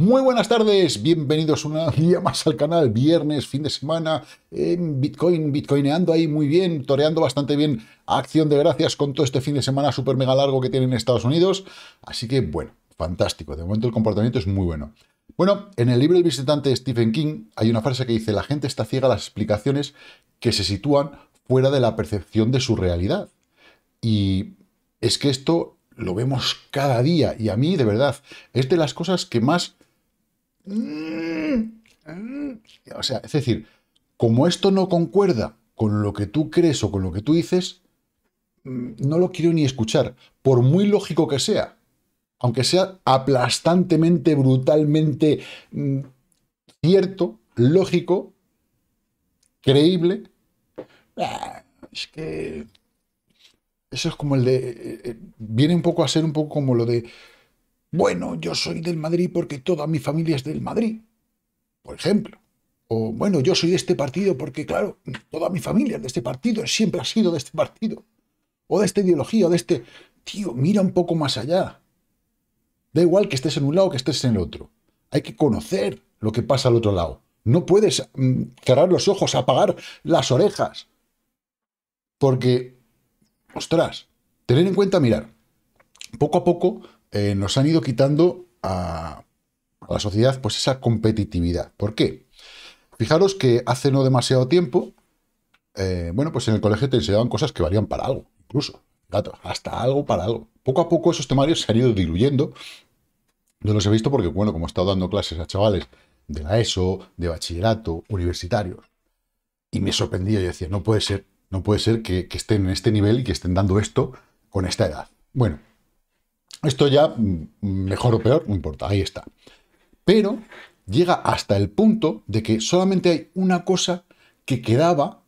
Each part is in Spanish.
Muy buenas tardes, bienvenidos una día más al canal, viernes, fin de semana, en Bitcoin, bitcoineando ahí muy bien, toreando bastante bien acción de gracias con todo este fin de semana súper mega largo que tienen en Estados Unidos, así que bueno, fantástico, de momento el comportamiento es muy bueno. Bueno, en el libro El visitante de Stephen King hay una frase que dice, la gente está ciega a las explicaciones que se sitúan fuera de la percepción de su realidad. Y es que esto lo vemos cada día y a mí, de verdad, es de las cosas que más Mm. Mm. O sea, es decir, como esto no concuerda con lo que tú crees o con lo que tú dices, mm, no lo quiero ni escuchar, por muy lógico que sea, aunque sea aplastantemente, brutalmente cierto, lógico, creíble. Eh, es que eso es como el de... Eh, eh, viene un poco a ser un poco como lo de bueno, yo soy del Madrid porque toda mi familia es del Madrid, por ejemplo. O bueno, yo soy de este partido porque, claro, toda mi familia es de este partido, siempre ha sido de este partido. O de esta ideología, o de este... Tío, mira un poco más allá. Da igual que estés en un lado o que estés en el otro. Hay que conocer lo que pasa al otro lado. No puedes mm, cerrar los ojos, apagar las orejas. Porque, ostras, tener en cuenta, mirar, poco a poco eh, nos han ido quitando a, la sociedad pues esa competitividad. ¿Por qué? Fijaros que hace no demasiado tiempo, eh, bueno, pues en el colegio te enseñaban cosas que valían para algo, incluso, hasta algo para algo. Poco a poco esos temarios se han ido diluyendo. Yo los he visto porque, bueno, como he estado dando clases a chavales de la ESO, de bachillerato, universitarios, y me sorprendía, y decía, no puede ser, no puede ser que, que estén en este nivel y que estén dando esto con esta edad. Bueno, esto ya, mm, mejor o peor, no importa, ahí está. Pero llega hasta el punto de que solamente hay una cosa que quedaba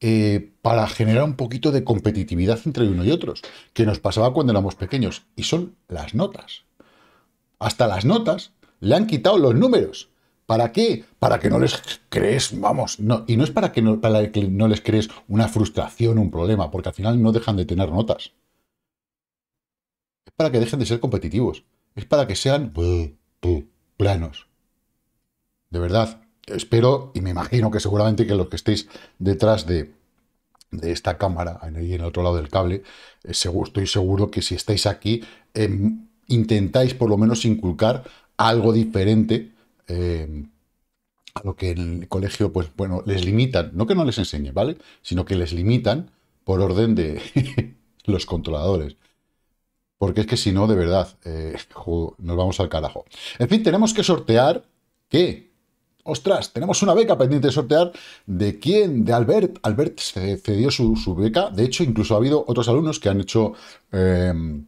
eh, para generar un poquito de competitividad entre uno y otros, que nos pasaba cuando éramos pequeños, y son las notas. Hasta las notas le han quitado los números. ¿Para qué? Para que no les crees, vamos, no, y no es para que no, para que no les crees una frustración, un problema, porque al final no dejan de tener notas para que dejen de ser competitivos, es para que sean pues, pues, planos. De verdad, espero y me imagino que seguramente que los que estéis detrás de, esta cámara, ahí en el otro lado del cable, eh, estoy seguro que si estáis aquí, em, intentáis por lo menos inculcar algo diferente em, a lo que en el colegio, pues bueno, les limitan, no que no les enseñe, ¿vale? Sino que les limitan por orden de los controladores porque es que si no, de verdad, eh, nos vamos al carajo. En fin, tenemos que sortear, ¿qué? Ostras, tenemos una beca pendiente de sortear. ¿De quién? De Albert. Albert cedió su, beca. De hecho, incluso ha habido otros alumnos que han hecho... Em,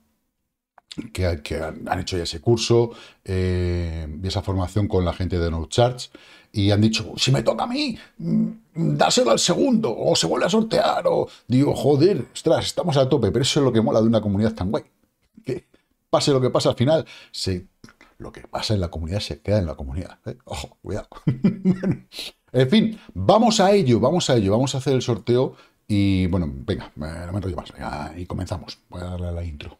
que, han hecho ya ese curso em, y esa formación con la gente de No Charge y han dicho, si me toca a mí, mm, dáselo al segundo, o se vuelve a sortear, o digo, joder, ostras, estamos a tope, pero eso es lo que mola de una comunidad tan guay que pase lo que pase al final, se, lo que pasa en la comunidad se queda en la comunidad. ¿eh? Ojo, cuidado. en fin, vamos a ello, vamos a ello, vamos a hacer el sorteo y bueno, venga, lo meto yo más, y comenzamos. Voy a darle la intro.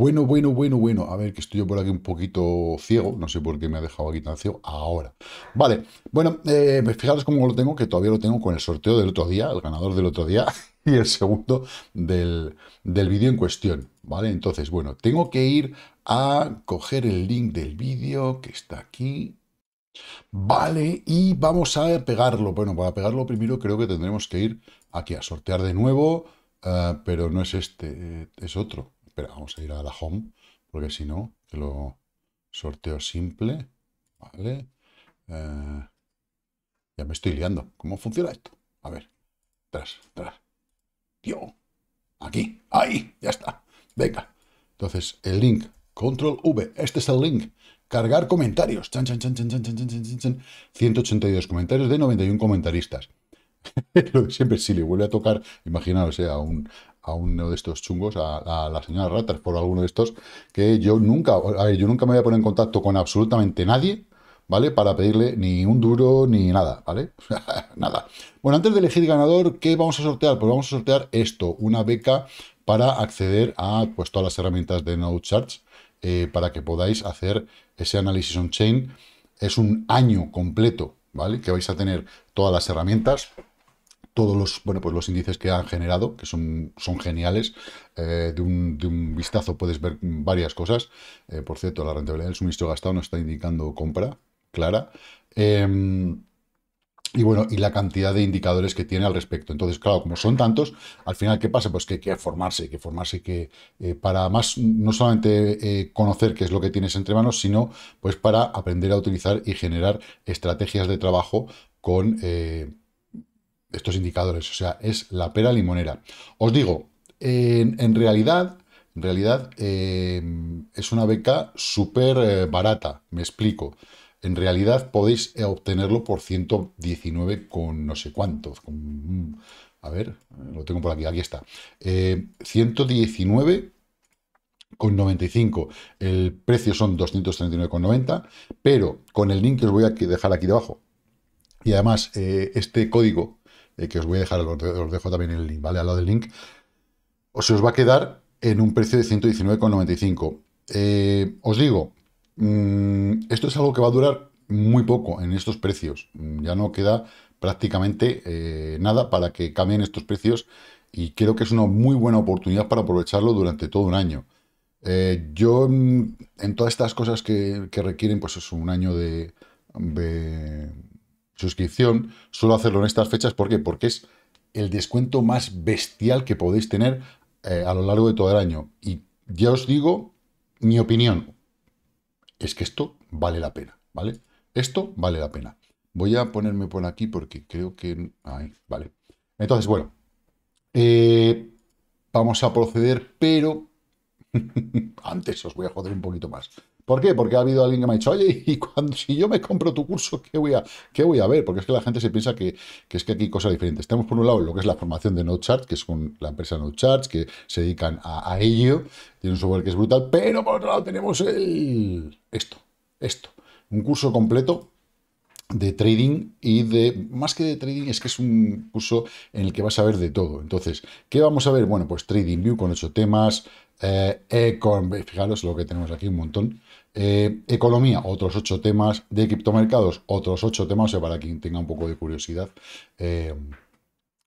Bueno, bueno, bueno, bueno. A ver, que estoy yo por aquí un poquito ciego. No sé por qué me ha dejado aquí tan ciego ahora. Vale, bueno, eh, pues fijaros cómo lo tengo, que todavía lo tengo con el sorteo del otro día, el ganador del otro día y el segundo del, vídeo en cuestión. Vale, entonces, bueno, tengo que ir a coger el link del vídeo que está aquí. Vale, y vamos a pegarlo. Bueno, para pegarlo primero creo que tendremos que ir aquí a sortear de nuevo, eh, pero no es este, eh, es otro. Espera, vamos a ir a la home, porque si no, que lo sorteo simple, ¿vale? Eh, ya me estoy liando. ¿Cómo funciona esto? A ver, tras, tras. Tío, aquí, ahí, ya está. Venga. Entonces, el link, control V, este es el link. Cargar comentarios. 182 comentarios de 91 comentaristas. Lo siempre, si le vuelve a tocar, imaginaos, eh, a, un, a uno de estos chungos, a, la señora Ratas, por alguno de estos, que yo nunca, yo nunca me voy a poner en contacto con absolutamente nadie, ¿vale? Para pedirle ni un duro ni nada, ¿vale? nada. Bueno, antes de elegir ganador, ¿qué vamos a sortear? Pues vamos a sortear esto, una beca para acceder a pues, todas las herramientas de No eh, para que podáis hacer ese análisis on-chain. Es un año completo, ¿vale? Que vais a tener todas las herramientas, todos los, bueno, pues los índices que han generado, que son, son geniales. Eh, de, un, vistazo puedes ver varias cosas. Eh, por cierto, la rentabilidad del suministro gastado no está indicando compra clara. Em, y bueno, y la cantidad de indicadores que tiene al respecto. Entonces, claro, como son tantos, al final, ¿qué pasa? Pues que hay que formarse, hay que formarse que eh, para más, no solamente conocer qué es lo que tienes entre manos, sino pues para aprender a utilizar y generar estrategias de trabajo con, estos indicadores, o sea, es la pera limonera. Os digo, en, realidad, en realidad eh, es una beca súper eh, barata, me explico. En realidad podéis eh, obtenerlo por 119 con no sé cuántos, mm, a ver, lo tengo por aquí, aquí está. 119 con 95. El precio son con 239,90, pero con el link que os voy a dejar aquí debajo. Y además, este código eh, que os voy a dejar, os, dejo también el link, ¿vale? Al lado del link, o se os va a quedar en un precio de 119,95. Eh, os digo, mm, esto es algo que va a durar muy poco en estos precios. Mm, ya no queda prácticamente eh, nada para que cambien estos precios y creo que es una muy buena oportunidad para aprovecharlo durante todo un año. yo mm, en todas estas cosas que, requieren, pues es un año de, suscripción, suelo hacerlo en estas fechas. ¿Por Porque es el descuento más bestial que podéis tener eh, a lo largo de todo el año. Y ya os digo mi opinión. Es que esto vale la pena, ¿vale? Esto vale la pena. Voy a ponerme por aquí porque creo que... vale. Entonces, bueno. Eh, vamos a proceder, pero... antes os voy a joder un poquito más. ¿Por qué? Porque ha habido alguien que me ha dicho, oye, y cuando, si yo me compro tu curso, ¿qué voy, a, ¿qué voy a ver? Porque es que la gente se piensa que, es que aquí hay cosas diferentes. Tenemos por un lado lo que es la formación de Notechart, que es con la empresa NoCharts, que se dedican a, ello, tiene un software que es brutal, pero por otro lado tenemos el... esto, esto. Un curso completo de trading y de, más que de trading, es que es un curso en el que vas a ver de todo. Entonces, ¿qué vamos a ver? Bueno, pues Trading View con ocho temas, eh, fijaros lo que tenemos aquí, un montón, eh, economía, otros ocho temas. De criptomercados, otros ocho temas. para quien tenga un poco de curiosidad. Eh,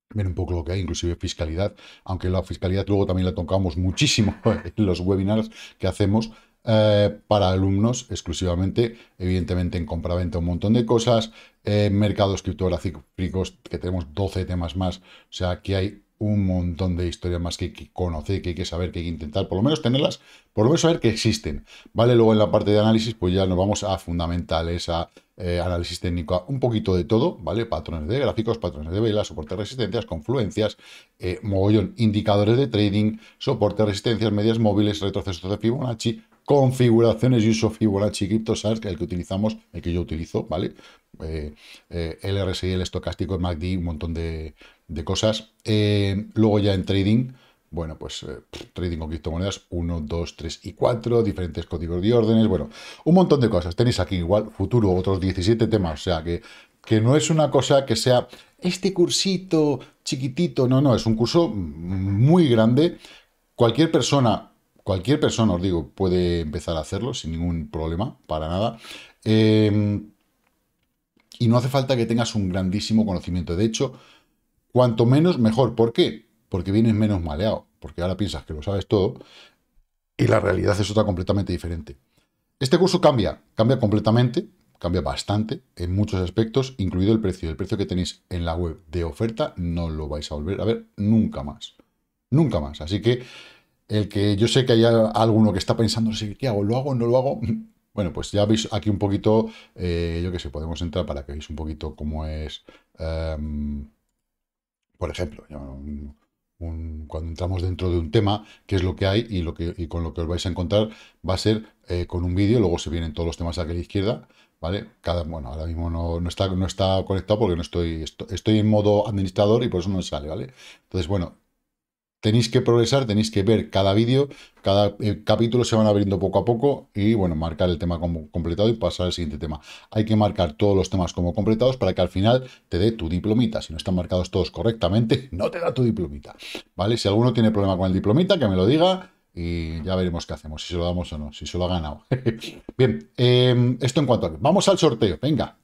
ver un poco lo que hay, inclusive fiscalidad, aunque la fiscalidad luego también la tocamos muchísimo en los webinars que hacemos eh, para alumnos exclusivamente, evidentemente en venta un montón de cosas, mercados criptográficos que tenemos 12 temas más, o sea, que hay un montón de historias más que, que conocer, que hay que saber, que hay que intentar, por lo menos tenerlas, por lo menos saber que existen. Vale, luego en la parte de análisis, pues ya nos vamos a fundamentales, a eh, análisis técnico, un poquito de todo, ¿vale? Patrones de gráficos, patrones de velas, soporte de resistencias, confluencias, eh, mogollón, indicadores de trading, soporte resistencias, medias móviles, retrocesos de Fibonacci, configuraciones y uso Fibonacci es el que utilizamos, el que yo utilizo, ¿vale? Eh, eh el el estocástico, el MACD, un montón de, de cosas. Eh, luego ya en trading, bueno, pues eh, trading con criptomonedas 1, 2, 3 y 4, diferentes códigos de órdenes, bueno, un montón de cosas. Tenéis aquí igual futuro, otros 17 temas, o sea que, que no es una cosa que sea este cursito chiquitito, no, no, es un curso muy grande. Cualquier persona cualquier persona, os digo, puede empezar a hacerlo sin ningún problema, para nada. Eh, y no hace falta que tengas un grandísimo conocimiento. De hecho, Cuanto menos, mejor. ¿Por qué? Porque vienes menos maleado, porque ahora piensas que lo sabes todo y la realidad es otra completamente diferente. Este curso cambia, cambia completamente, cambia bastante en muchos aspectos, incluido el precio. El precio que tenéis en la web de oferta no lo vais a volver a ver nunca más. Nunca más. Así que el que yo sé que haya alguno que está pensando, si ¿qué hago? ¿Lo hago? ¿No lo hago? Bueno, pues ya veis aquí un poquito, eh, yo qué sé, podemos entrar para que veáis un poquito cómo es em, por ejemplo, cuando entramos dentro de un tema, qué es lo que hay y, lo que, y con lo que os vais a encontrar va a ser eh, con un vídeo, luego se vienen todos los temas aquí a la izquierda, ¿vale? Cada, bueno, ahora mismo no, no, está, no está conectado porque no estoy, estoy, en modo administrador y por eso no sale, ¿vale? Entonces, bueno, Tenéis que progresar, tenéis que ver cada vídeo, cada eh, capítulo se van abriendo poco a poco y bueno, marcar el tema como completado y pasar al siguiente tema. Hay que marcar todos los temas como completados para que al final te dé tu diplomita. Si no están marcados todos correctamente, no te da tu diplomita. ¿Vale? Si alguno tiene problema con el diplomita, que me lo diga y ya veremos qué hacemos, si se lo damos o no, si se lo ha ganado. Bien, em, esto en cuanto a... Vamos al sorteo, venga.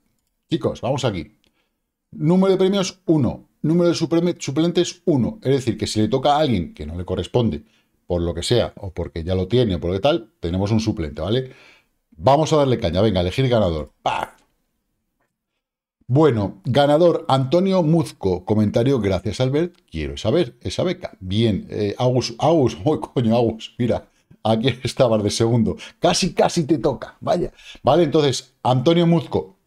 Chicos, vamos aquí. Número de premios 1 número de suplentes 1. Es decir, que si le toca a alguien que no le corresponde, por lo que sea, o porque ya lo tiene, o por lo tal, tenemos un suplente, ¿vale? Vamos a darle caña, venga, elegir ganador. Bueno, ganador Antonio Muzco. Comentario, gracias Albert. Quiero saber esa beca. Bien, eh, Agus, Agus, coño, Agus, mira, aquí estabas de segundo. Casi, casi te toca, vaya. Vale, entonces, Antonio Muzco,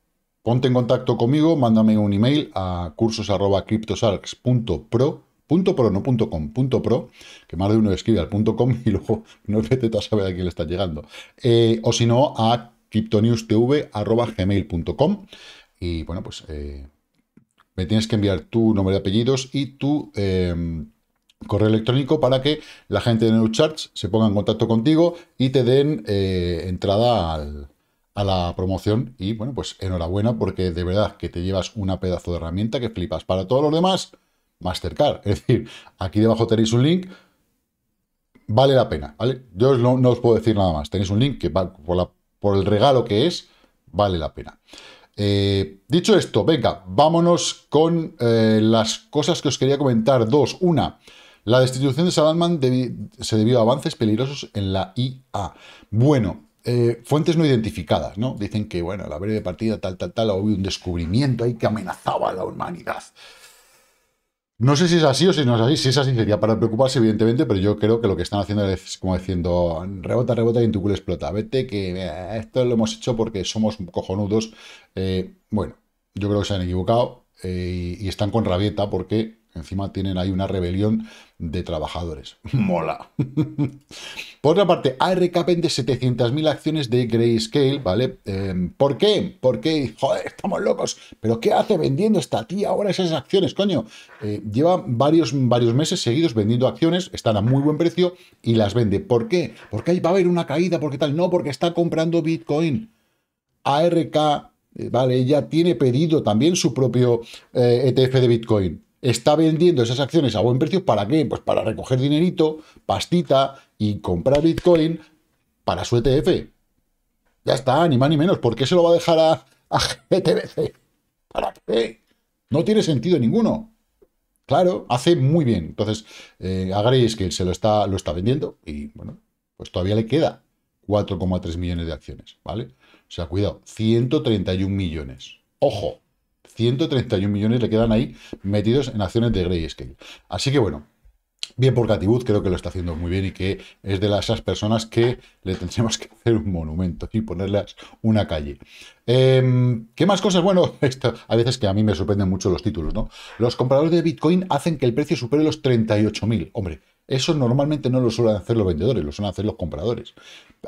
Ponte en contacto conmigo, mándame un email a cursos.cryptosarks.pro, punto pro, no punto com, punto pro, que más de uno escribe al punto com y luego no vete a saber a quién le está llegando. Eh, o si no, a cryptonewstv.gmail.com y bueno, pues eh, me tienes que enviar tu nombre de apellidos y tu em, correo electrónico para que la gente de Charts se ponga en contacto contigo y te den eh, entrada al, a la promoción y bueno, pues enhorabuena porque de verdad que te llevas una pedazo de herramienta que flipas. Para todos los demás, Mastercard. Es decir, aquí debajo tenéis un link, vale la pena, ¿vale? Yo no, os puedo decir nada más. Tenéis un link que por, la, por el regalo que es, vale la pena. Eh, dicho esto, venga, vámonos con eh, las cosas que os quería comentar. Dos, una, la destitución de Salaman se debió a avances peligrosos en la IA. Bueno, eh, fuentes no identificadas, ¿no? Dicen que, bueno, la breve partida tal, tal, tal, hubo un descubrimiento ahí que amenazaba a la humanidad. No sé si es así o si no es así. Si es así, sería para preocuparse, evidentemente, pero yo creo que lo que están haciendo es como diciendo: rebota, rebota y en tu culo explota. Vete, que eh, esto lo hemos hecho porque somos cojonudos. Eh, bueno, yo creo que se han equivocado y están con rabieta porque Encima tienen ahí una rebelión de trabajadores. Mola. Por otra parte, ARK vende 700.000 acciones de Grayscale, ¿vale? Em, ¿Por qué? ¿Por qué? Joder, estamos locos. ¿Pero qué hace vendiendo esta tía ahora esas acciones, coño? Eh, lleva varios, varios meses seguidos vendiendo acciones, están a muy buen precio y las vende. ¿Por qué? Porque ahí va a haber una caída, porque tal. No, porque está comprando Bitcoin. ARK, eh, ¿vale? ya tiene pedido también su propio ETF eh, e de Bitcoin está vendiendo esas acciones a buen precio, ¿para qué? Pues para recoger dinerito, pastita y comprar Bitcoin para su ETF. Ya está, ni más ni menos. ¿Por qué se lo va a dejar a, GTBC? ¿Para qué? No tiene sentido ninguno. Claro, hace muy bien. Entonces, eh, que se lo está, lo está vendiendo y, bueno, pues todavía le queda 4,3 millones de acciones, ¿vale? O sea, cuidado, 131 millones. ¡Ojo! 131 millones le quedan ahí metidos en acciones de Grayscale. Así que bueno, bien por Catibud, creo que lo está haciendo muy bien y que es de las, esas personas que le tendremos que hacer un monumento y ponerle una calle. Em, ¿Qué más cosas? Bueno, esto, a veces que a mí me sorprenden mucho los títulos, ¿no? Los compradores de Bitcoin hacen que el precio supere los 38.000. Hombre, eso normalmente no lo suelen hacer los vendedores, lo suelen hacer los compradores.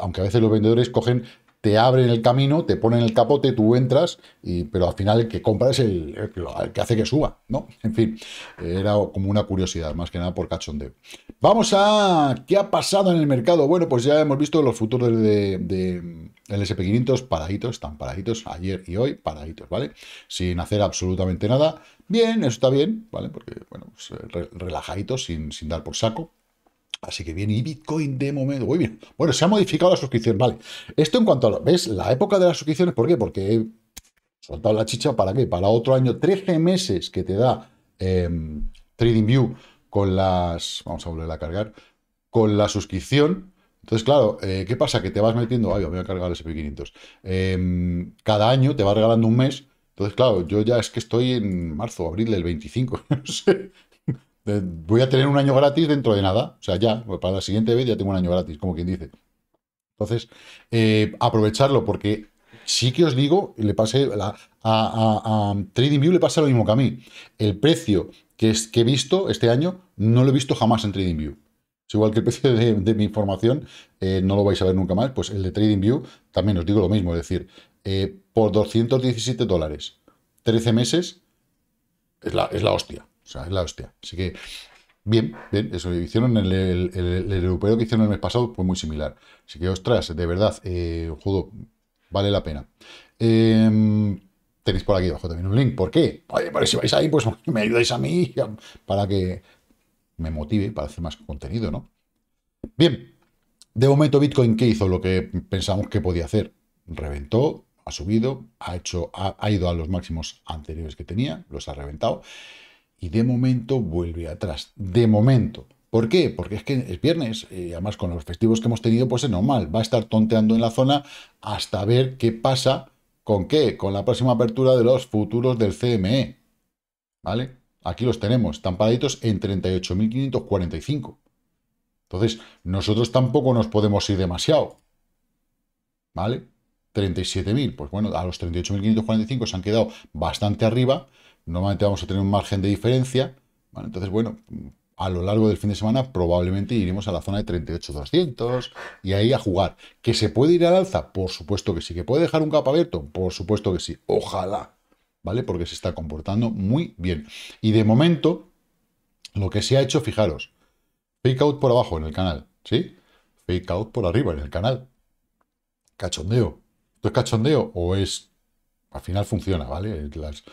Aunque a veces los vendedores cogen te abren el camino, te ponen el capote, tú entras, y, pero al final el que compra es el, que hace que suba, ¿no? En fin, era como una curiosidad, más que nada por cachondeo. Vamos a... ¿Qué ha pasado en el mercado? Bueno, pues ya hemos visto los futuros de, de SP500 paraditos, están paraditos ayer y hoy, paraditos, ¿vale? Sin hacer absolutamente nada. Bien, eso está bien, ¿vale? Porque, bueno, pues, eh, relajaditos, sin, sin dar por saco. Así que viene y Bitcoin de momento. Muy bien. Bueno, se ha modificado la suscripción. Vale. Esto en cuanto a... Lo, ¿Ves? La época de las suscripciones. ¿Por qué? Porque he soltado la chicha. ¿Para qué? Para otro año. 13 meses que te da eh, TradingView con las... Vamos a volver a cargar. Con la suscripción. Entonces, claro, eh, ¿qué pasa? Que te vas metiendo... Ay, me voy a cargar el SP500. Em, cada año te va regalando un mes... Entonces, claro, yo ya es que estoy en marzo, abril del 25, no sé, voy a tener un año gratis dentro de nada. O sea, ya, pues para la siguiente vez ya tengo un año gratis, como quien dice. Entonces, eh, aprovecharlo, porque sí que os digo, le pasé. a, TradingView le pasa lo mismo que a mí. El precio que, es, que he visto este año no lo he visto jamás en TradingView. Es igual que el precio de, mi información, eh, no lo vais a ver nunca más. Pues el de TradingView también os digo lo mismo, es decir, eh, por 217 dólares, 13 meses, es la, es la hostia. O sea, es la hostia. Así que, bien, bien, eso lo hicieron el, el, el, europeo que hicieron el mes pasado fue muy similar. Así que, ostras, de verdad, eh, Judo. vale la pena. Em, tenéis por aquí abajo también un link. ¿Por qué? Oye, pero si vais ahí, pues me ayudáis a mí para que me motive para hacer más contenido, ¿no? Bien, de momento Bitcoin, ¿qué hizo? Lo que pensamos que podía hacer. Reventó, ha subido, ha, hecho, ha ido a los máximos anteriores que tenía, los ha reventado y de momento vuelve atrás. De momento. ¿Por qué? Porque es que es viernes, y eh, además con los festivos que hemos tenido, pues es normal, va a estar tonteando en la zona hasta ver qué pasa con qué, con la próxima apertura de los futuros del CME. ¿Vale? Aquí los tenemos, están en 38.545. Entonces, nosotros tampoco nos podemos ir demasiado. ¿Vale? 37.000, pues bueno, a los 38.545 se han quedado bastante arriba, normalmente vamos a tener un margen de diferencia. entonces, bueno, a lo largo del fin de semana probablemente iremos a la zona de 38,200 y ahí a jugar. ¿Que se puede ir al alza? Por supuesto que sí. ¿Que puede dejar un capa abierto? Por supuesto que sí. Ojalá, ¿vale? Porque se está comportando muy bien. Y de momento, lo que se ha hecho, fijaros, fake out por abajo en el canal, ¿sí? Fake out por arriba en el canal. Cachondeo. ¿Esto es cachondeo o es...? Al final funciona, ¿vale? Las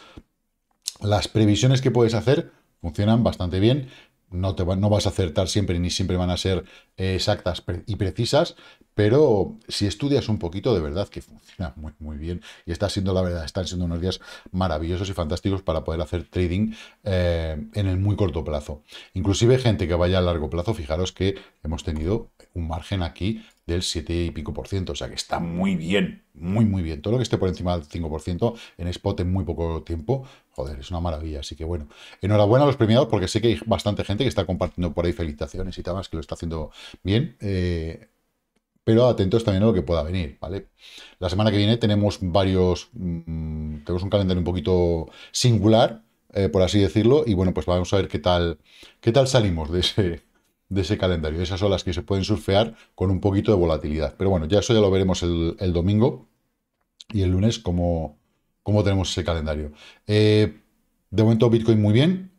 las previsiones que puedes hacer funcionan bastante bien. No, te no vas a acertar siempre ni siempre van a ser eh, exactas y precisas, pero si estudias un poquito, de verdad que funciona muy, muy bien y está siendo, la verdad, están siendo unos días maravillosos y fantásticos para poder hacer trading eh, en el muy corto plazo. Inclusive gente que vaya a largo plazo, fijaros que hemos tenido un margen aquí del 7 y pico por ciento, o sea que está muy bien, muy, muy bien. Todo lo que esté por encima del 5% en spot en muy poco tiempo es una maravilla. Así que bueno, enhorabuena a los premiados porque sé que hay bastante gente que está compartiendo por ahí felicitaciones y demás, que lo está haciendo bien. Eh, pero atentos también a lo que pueda venir, ¿vale? La semana que viene tenemos varios, mm, tenemos un calendario un poquito singular, eh, por así decirlo, y bueno, pues vamos a ver qué tal, qué tal salimos de ese, de ese calendario. Esas olas que se pueden surfear con un poquito de volatilidad. Pero bueno, ya eso ya lo veremos el, el domingo y el lunes como cómo tenemos ese calendario. Eh, de momento Bitcoin muy bien.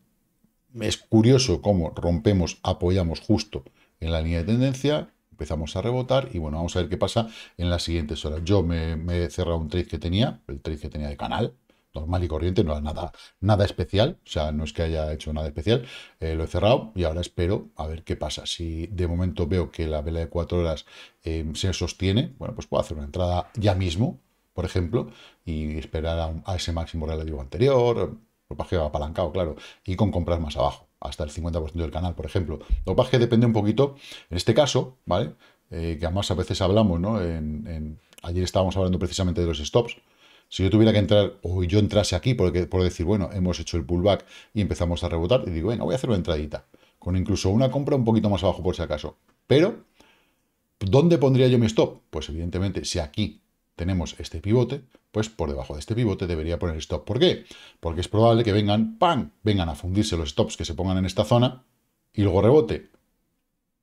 Es curioso cómo rompemos, apoyamos justo en la línea de tendencia, empezamos a rebotar y bueno, vamos a ver qué pasa en las siguientes horas. Yo me, he cerrado un trade que tenía, el trade que tenía de canal, normal y corriente, no era nada, nada especial, o sea, no es que haya hecho nada especial, eh, lo he cerrado y ahora espero a ver qué pasa. Si de momento veo que la vela de cuatro horas eh, se sostiene, bueno, pues puedo hacer una entrada ya mismo, por ejemplo, y esperar a, ese máximo relativo anterior, va apalancado, claro, y con compras más abajo, hasta el 50% del canal, por ejemplo. que depende un poquito, en este caso, ¿vale? Eh, que además a veces hablamos, ¿no? ayer estábamos hablando precisamente de los stops. Si yo tuviera que entrar, o yo entrase aquí, por decir, bueno, hemos hecho el pullback y empezamos a rebotar, y digo, bueno, voy a hacer una entradita, con incluso una compra un poquito más abajo por si acaso. Pero, ¿dónde pondría yo mi stop? Pues evidentemente, si aquí tenemos este pivote, pues por debajo de este pivote debería poner stop. ¿Por qué? Porque es probable que vengan, ¡pam!, vengan a fundirse los stops que se pongan en esta zona y luego rebote.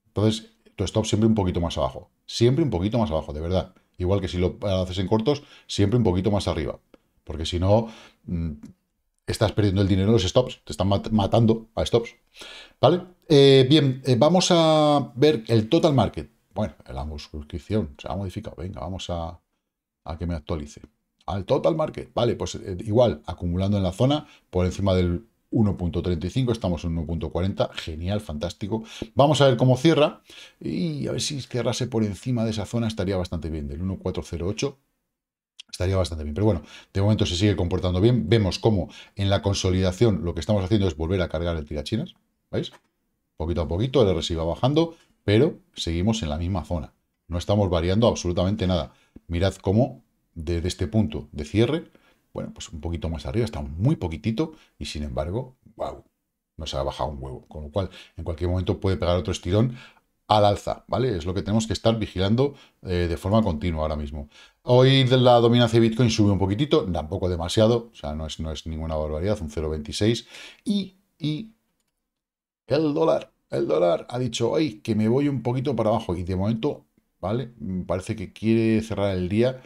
Entonces, tu stop siempre un poquito más abajo. Siempre un poquito más abajo, de verdad. Igual que si lo haces en cortos, siempre un poquito más arriba. Porque si no, mm, estás perdiendo el dinero de los stops. Te están matando a stops. ¿Vale? Eh, bien, eh, vamos a ver el total market. Bueno, el la suscripción se ha modificado. Venga, vamos a a que me actualice. Al total market, vale, pues eh, igual, acumulando en la zona, por encima del 1.35, estamos en 1.40, genial, fantástico. Vamos a ver cómo cierra y a ver si cerrase por encima de esa zona estaría bastante bien, del 1.408 estaría bastante bien. Pero bueno, de momento se sigue comportando bien. Vemos cómo en la consolidación lo que estamos haciendo es volver a cargar el tirachinas, ¿veis? Poquito a poquito el RSI va bajando, pero seguimos en la misma zona. No estamos variando absolutamente nada. Mirad cómo desde este punto de cierre, bueno, pues un poquito más arriba, está muy poquitito y sin embargo, wow, nos ha bajado un huevo. Con lo cual, en cualquier momento puede pegar otro estirón al alza, ¿vale? Es lo que tenemos que estar vigilando eh, de forma continua ahora mismo. Hoy la dominancia de Bitcoin sube un poquitito, tampoco demasiado, o sea, no es, ninguna barbaridad, un 0,26. Y, y el dólar, el dólar ha dicho, hoy que me voy un poquito para abajo y de momento ¿vale? me mm, Parece que quiere cerrar el día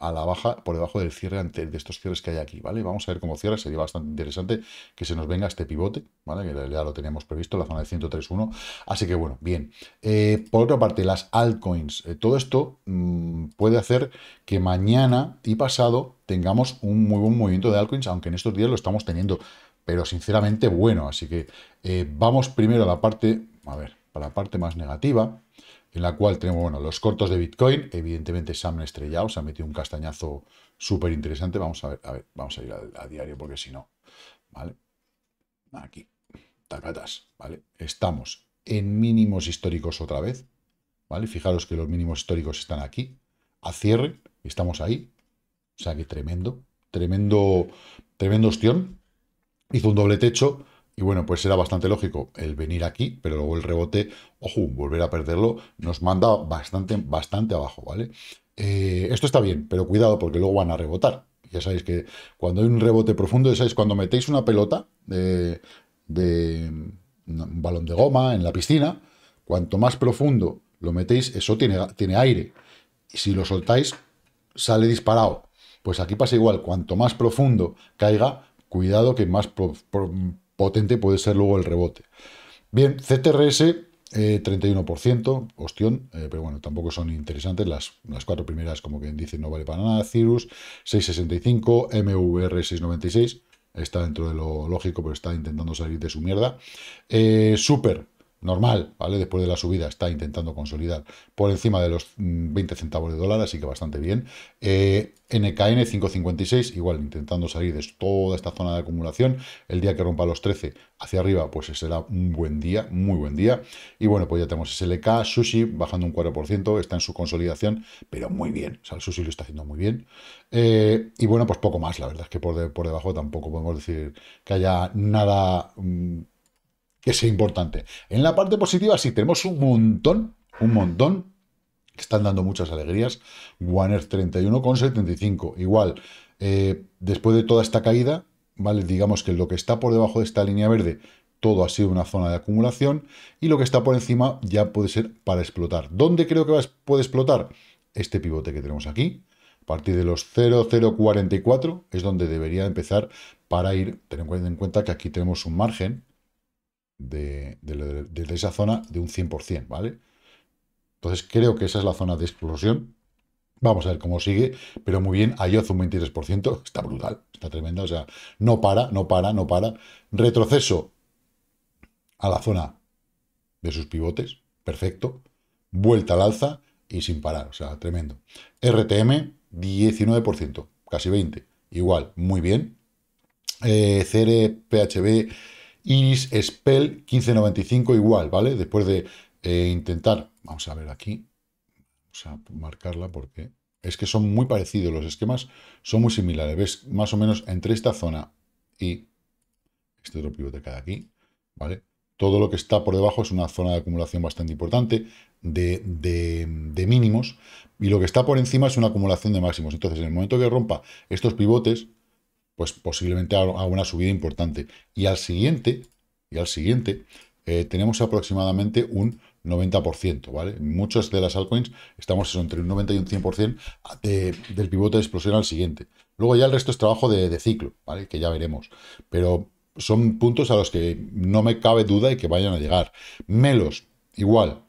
a la baja, por debajo del cierre de estos cierres que hay aquí, ¿vale? Vamos a ver cómo cierra, sería bastante interesante que se nos venga este pivote, ¿vale? Que ya lo teníamos previsto, la zona de 103.1, así que bueno, bien. Eh, por otra parte, las altcoins, eh, todo esto mm, puede hacer que mañana y pasado tengamos un muy buen movimiento de altcoins, aunque en estos días lo estamos teniendo, pero sinceramente bueno, así que eh, vamos primero a la parte, a ver, para la parte más negativa, en la cual tenemos bueno, los cortos de Bitcoin. Evidentemente se han estrellado, se ha metido un castañazo súper interesante. Vamos a ver, a ver, vamos a ir a, diario porque si no, ¿vale? Aquí, tacatas, ¿vale? Estamos en mínimos históricos otra vez, ¿vale? Fijaros que los mínimos históricos están aquí, a cierre, estamos ahí. O sea que tremendo, tremendo, tremendo ostión. Hizo un doble techo, y bueno, pues era bastante lógico el venir aquí, pero luego el rebote, ojo, volver a perderlo, nos manda bastante, bastante abajo, ¿vale? Eh, esto está bien, pero cuidado porque luego van a rebotar. Ya sabéis que cuando hay un rebote profundo, ya sabéis, cuando metéis una pelota de, de un balón de goma en la piscina, cuanto más profundo lo metéis, eso tiene, tiene aire. Y si lo soltáis, sale disparado. Pues aquí pasa igual, cuanto más profundo caiga, cuidado que más potente puede ser luego el rebote. Bien, CTRS eh, 31%, ostión, eh, pero bueno, tampoco son interesantes. Las, cuatro primeras, como quien dicen, no vale para nada. Cirrus 665, MVR 696, está dentro de lo lógico, pero está intentando salir de su mierda. Eh, Super normal, ¿vale? Después de la subida está intentando consolidar por encima de los 20 mm, centavos de dólar, así que bastante bien. NKN eh, 5.56, igual intentando salir de toda esta zona de acumulación. El día que rompa los 13 hacia arriba, pues será un buen día, muy buen día. Y bueno, pues ya tenemos SLK, Sushi bajando un 4%, está en su consolidación, pero muy bien. O sea, el Sushi lo está haciendo muy bien. Eh, y bueno, pues poco más, la verdad es que por, debajo tampoco podemos decir que haya nada... Mm, que es importante. En la parte positiva sí, tenemos un montón, un montón, que están dando muchas alegrías. Warner 31,75. Igual, eh, después de toda esta caída, ¿vale? digamos que lo que está por debajo de esta línea verde, todo ha sido una zona de acumulación, y lo que está por encima ya puede ser para explotar. ¿Dónde creo que puede explotar? Este pivote que tenemos aquí, a partir de los 0,044 es donde debería empezar para ir, Teniendo en cuenta que aquí tenemos un margen, de, esa zona de un 100%, ¿vale? Entonces creo que esa es la zona de explosión. Vamos a ver cómo sigue, pero muy bien, ayoz un 23%, está brutal, está tremendo. o sea, no para, no para, no para. Retroceso a la zona de sus pivotes, perfecto. Vuelta al alza y sin parar, o sea, tremendo. RTM, 19%, casi 20%, igual, muy bien. Eh, PHB, Iris Spell 1595 igual, ¿vale? Después de eh, intentar, vamos a ver aquí, vamos a marcarla porque es que son muy parecidos, los esquemas son muy similares, ves más o menos entre esta zona y este otro pivote que hay aquí, ¿vale? Todo lo que está por debajo es una zona de acumulación bastante importante de mínimos y lo que está por encima es una acumulación de máximos. Entonces, en el momento que rompa estos pivotes, pues posiblemente haga una subida importante. Y al siguiente, y al siguiente, eh, tenemos aproximadamente un 90%, ¿vale? Muchas de las altcoins estamos entre un 90 y un 100% del pivote de explosión al siguiente. Luego ya el resto es trabajo de, de, ciclo, ¿vale? Que ya veremos. Pero son puntos a los que no me cabe duda y que vayan a llegar. Melos, igual.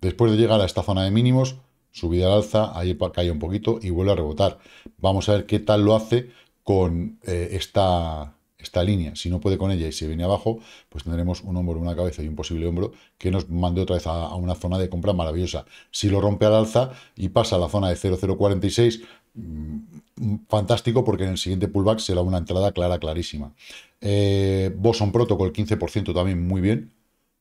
Después de llegar a esta zona de mínimos, subida al alza, ahí cae un poquito y vuelve a rebotar. Vamos a ver qué tal lo hace con eh, esta, esta línea. Si no puede con ella y se viene abajo, pues tendremos un hombro, una cabeza y un posible hombro que nos mande otra vez a, una zona de compra maravillosa. Si lo rompe al alza y pasa a la zona de 0,046, mm, fantástico porque en el siguiente pullback será una entrada clara, clarísima. Eh, Boson Protocol 15% también muy bien,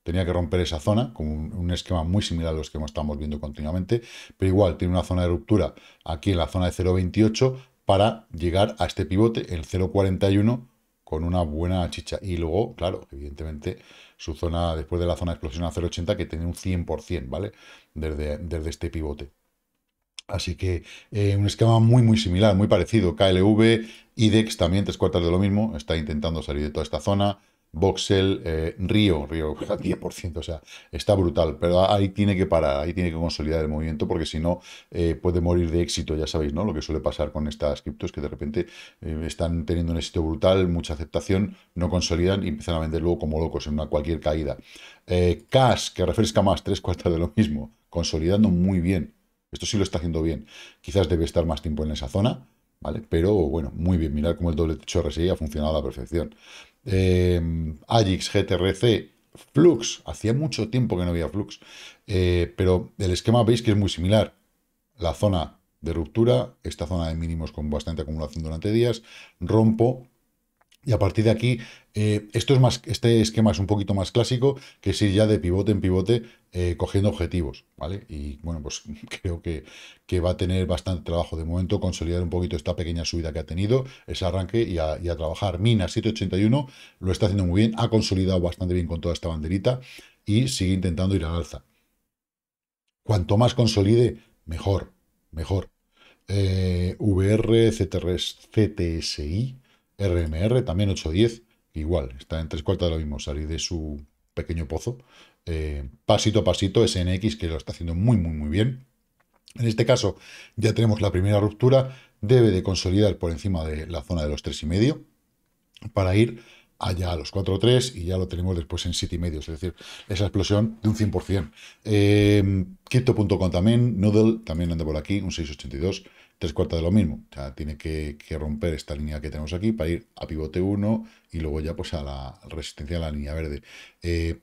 Tenía que romper esa zona, con un, esquema muy similar a los que estamos viendo continuamente, pero igual tiene una zona de ruptura aquí en la zona de 0.28 para llegar a este pivote, el 0.41, con una buena chicha. Y luego, claro, evidentemente, su zona, después de la zona de explosión a 0.80, que tiene un 100%, ¿vale? Desde, desde este pivote. Así que eh, un esquema muy, muy similar, muy parecido. KLV, IDEX también, tres cuartas de lo mismo, está intentando salir de toda esta zona. Voxel, eh, Río, Río 10%, o sea, está brutal, pero ahí tiene que parar, ahí tiene que consolidar el movimiento porque si no eh, puede morir de éxito, ya sabéis, ¿no? Lo que suele pasar con estas criptos que de repente eh, están teniendo un éxito brutal, mucha aceptación, no consolidan y empiezan a vender luego como locos en una cualquier caída. Eh, Cash, que refresca más, tres cuartas de lo mismo, consolidando muy bien. Esto sí lo está haciendo bien. Quizás debe estar más tiempo en esa zona, ¿vale? Pero bueno, muy bien. Mirar cómo el doble techo RSI ha funcionado a la perfección eh, em, GTRC, Flux. Hacía mucho tiempo que no había Flux. Eh, pero el esquema veis que es muy similar. La zona de ruptura, esta zona de mínimos con bastante acumulación durante días, rompo, y a partir de aquí, eh, esto es más, este esquema es un poquito más clásico, que es ir ya de pivote en pivote eh, cogiendo objetivos, ¿vale? Y bueno, pues creo que, que, va a tener bastante trabajo de momento, consolidar un poquito esta pequeña subida que ha tenido, ese arranque y a, trabajar. Mina 781 lo está haciendo muy bien, ha consolidado bastante bien con toda esta banderita y sigue intentando ir al alza. Cuanto más consolide, mejor, mejor. Eh, VR, CTSI RMR, también 810, igual, está en tres cuartas de lo mismo, salir de su pequeño pozo, eh, pasito a pasito, SNX que lo está haciendo muy, muy, muy bien. En este caso ya tenemos la primera ruptura, debe de consolidar por encima de la zona de los 3,5 para ir allá a los 4,3 y ya lo tenemos después en 7,5, es decir, esa explosión de un 100%. Eh, Crypto.com también, Noodle también anda por aquí, un 682 tres cuartas de lo mismo. O sea, tiene que, romper esta línea que tenemos aquí para ir a pivote 1 y luego ya pues a la resistencia a la línea verde. Eh,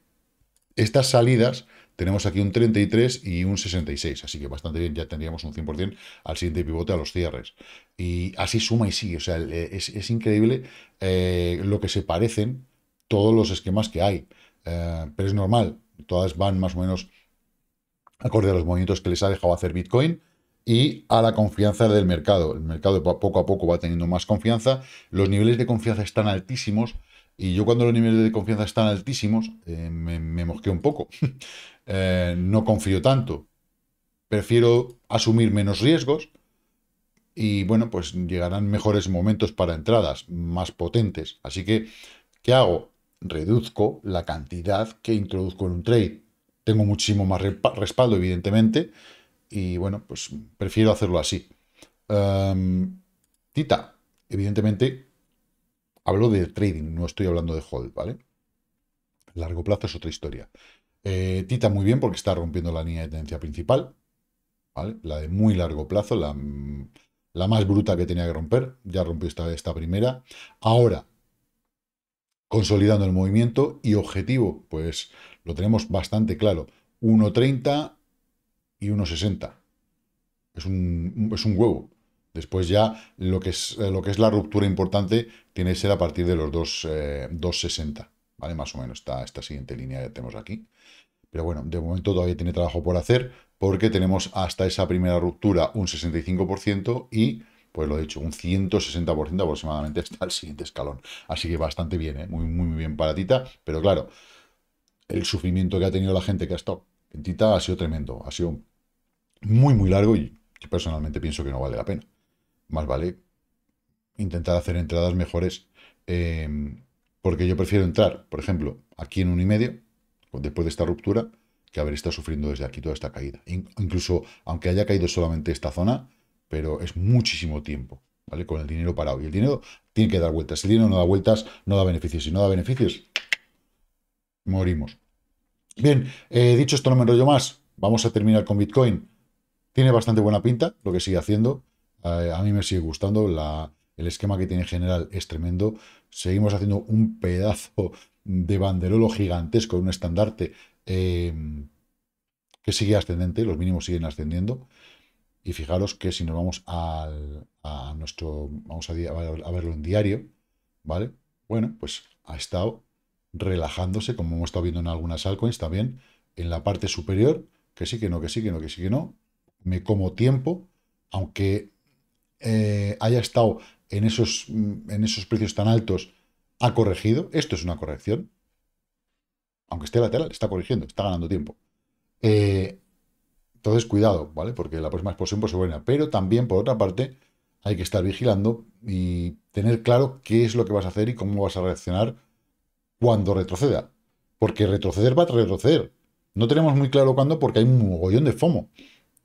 estas salidas tenemos aquí un 33 y un 66, así que bastante bien, ya tendríamos un 100% al siguiente pivote a los cierres. Y así suma y sigue, o sea, es, increíble eh, lo que se parecen todos los esquemas que hay, eh, pero es normal, todas van más o menos acorde a los movimientos que les ha dejado hacer Bitcoin, y a la confianza del mercado. El mercado poco a poco va teniendo más confianza, los niveles de confianza están altísimos y yo cuando los niveles de confianza están altísimos eh, me, mosqueo un poco. Eh, no confío tanto. Prefiero asumir menos riesgos y bueno, pues llegarán mejores momentos para entradas, más potentes. Así que, ¿qué hago? Reduzco la cantidad que introduzco en un trade. Tengo muchísimo más respaldo, evidentemente, y bueno, pues prefiero hacerlo así. Em, tita, evidentemente, hablo de trading, no estoy hablando de hold, ¿vale? Largo plazo es otra historia. Eh, tita muy bien porque está rompiendo la línea de tendencia principal, ¿vale? La de muy largo plazo, la, más bruta que tenía que romper, ya rompió esta, esta primera. Ahora, consolidando el movimiento y objetivo, pues lo tenemos bastante claro. 1.30, y 1,60. Es un, es un huevo. Después ya lo que es, eh, lo que es la ruptura importante tiene que ser a partir de los 2,60. Eh, ¿Vale? Más o menos está esta siguiente línea que tenemos aquí. Pero bueno, de momento todavía tiene trabajo por hacer porque tenemos hasta esa primera ruptura un 65% y, pues lo he dicho, un 160% aproximadamente hasta el siguiente escalón. Así que bastante bien, ¿eh? muy, muy, muy bien paratita. Pero claro, el sufrimiento que ha tenido la gente que ha estado en Tita ha sido tremendo. Ha sido muy, muy largo y yo personalmente pienso que no vale la pena. Más vale intentar hacer entradas mejores, em, porque yo prefiero entrar, por ejemplo, aquí en un y medio, después de esta ruptura, que haber estado sufriendo desde aquí toda esta caída. Incluso, aunque haya caído solamente esta zona, pero es muchísimo tiempo, ¿vale? Con el dinero parado. Y el dinero tiene que dar vueltas. el dinero no da vueltas, no da beneficios. Si no da beneficios, morimos. Bien, eh, dicho esto, no me enrollo más. Vamos a terminar con Bitcoin. Tiene bastante buena pinta lo que sigue haciendo. Eh, a mí me sigue gustando. el esquema que tiene en general es tremendo. Seguimos haciendo un pedazo de banderolo gigantesco, un estandarte em, que sigue ascendente. Los mínimos siguen ascendiendo. Y fijaros que si nos vamos a nuestro. Vamos a, a verlo en diario. ¿Vale? Bueno, pues ha estado relajándose, como hemos estado viendo en algunas altcoins también, en la parte superior, que sí, que no, que sí, que no, que sí, que no, me como tiempo, aunque eh, haya estado en esos, precios tan altos, ha corregido. Esto es una corrección. Aunque esté lateral, está corrigiendo, está ganando tiempo. Eh, entonces, cuidado, ¿vale? Porque la próxima exposición, pues, es buena. Pero también, por otra parte, hay que estar vigilando y tener claro qué es lo que vas a hacer y cómo vas a reaccionar cuando retroceda. Porque retroceder va a retroceder. No tenemos muy claro cuándo porque hay un mogollón de FOMO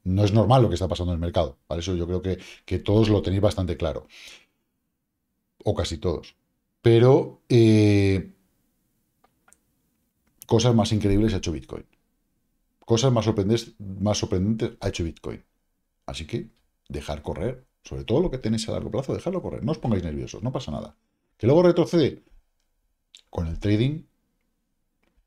no es normal lo que está pasando en el mercado. Para eso yo creo que, todos lo tenéis bastante claro. O casi todos. Pero eh, cosas más increíbles ha hecho Bitcoin. Cosas más sorprendentes, más sorprendentes ha hecho Bitcoin. Así que dejar correr, sobre todo lo que tenéis a largo plazo, dejarlo correr. No os pongáis nerviosos, no pasa nada. Que luego retrocede con el trading,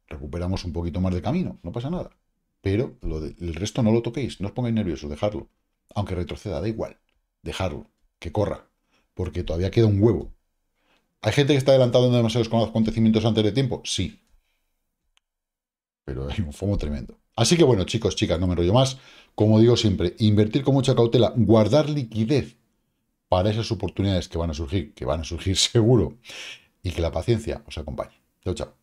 recuperamos un poquito más de camino, no pasa nada. Pero el resto no lo toquéis, no os pongáis nerviosos, dejarlo, Aunque retroceda, da igual. dejarlo, que corra, porque todavía queda un huevo. ¿Hay gente que está adelantando demasiados acontecimientos antes de tiempo? Sí. Pero hay un fomo tremendo. Así que bueno, chicos, chicas, no me enrollo más. Como digo siempre, invertir con mucha cautela, guardar liquidez para esas oportunidades que van a surgir, que van a surgir seguro, y que la paciencia os acompañe. Chao, chao.